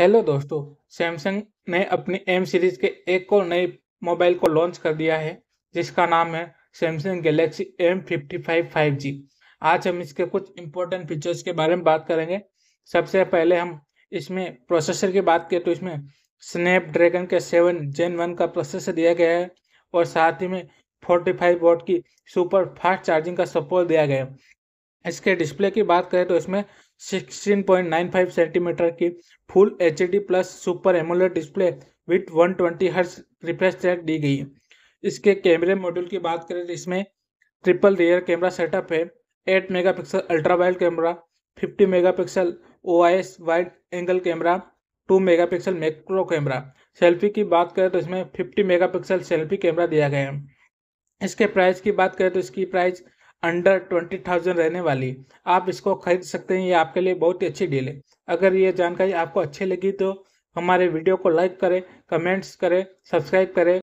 hello दोस्तों Samsung ने अपनी एम सीरीज के एक और नए मोबाइल को लॉन्च कर दिया है जिसका नाम है Samsung Galaxy M fifty five five G आज हम इसके कुछ इंपॉर्टेंट फीचर्स के बारे में बात करेंगे सबसे पहले हम इसमें प्रोसेसर की बात करें तो इसमें स्नैपड्रैगन के सेवन जेन वन का प्रोसेसर दिया गया है और साथ ही में फोर्टी फाइव वोट की सुपर फास्ट चार्जिंग का सपोर्ट दिया गया है इसके डिस्प्ले की बात करें तो इसमें 16.95 सेंटीमीटर की full H D plus super AMOLED display with 120 twenty hertz refresh rate दी गई है इसके कैमरे मॉड्यूल की बात करें तो इसमें ट्रिपल रियर कैमरा सेटअप है 8 megapixel ultra wide camera 50 megapixel OIS wide angle camera 2 megapixel macro camera selfie की बात करें तो इसमें 50 मेगापिक्सल सेल्फी कैमरा दिया गया है इसके प्राइस की बात करें तो इसकी प्राइस अंडर ट्वेंटी थाउजेंड रहने वाली आप इसको खरीद सकते हैं ये आपके लिए बहुत ही अच्छी डील है अगर ये जानकारी आपको अच्छी लगी तो हमारे वीडियो को लाइक करें कमेंट्स करें सब्सक्राइब करें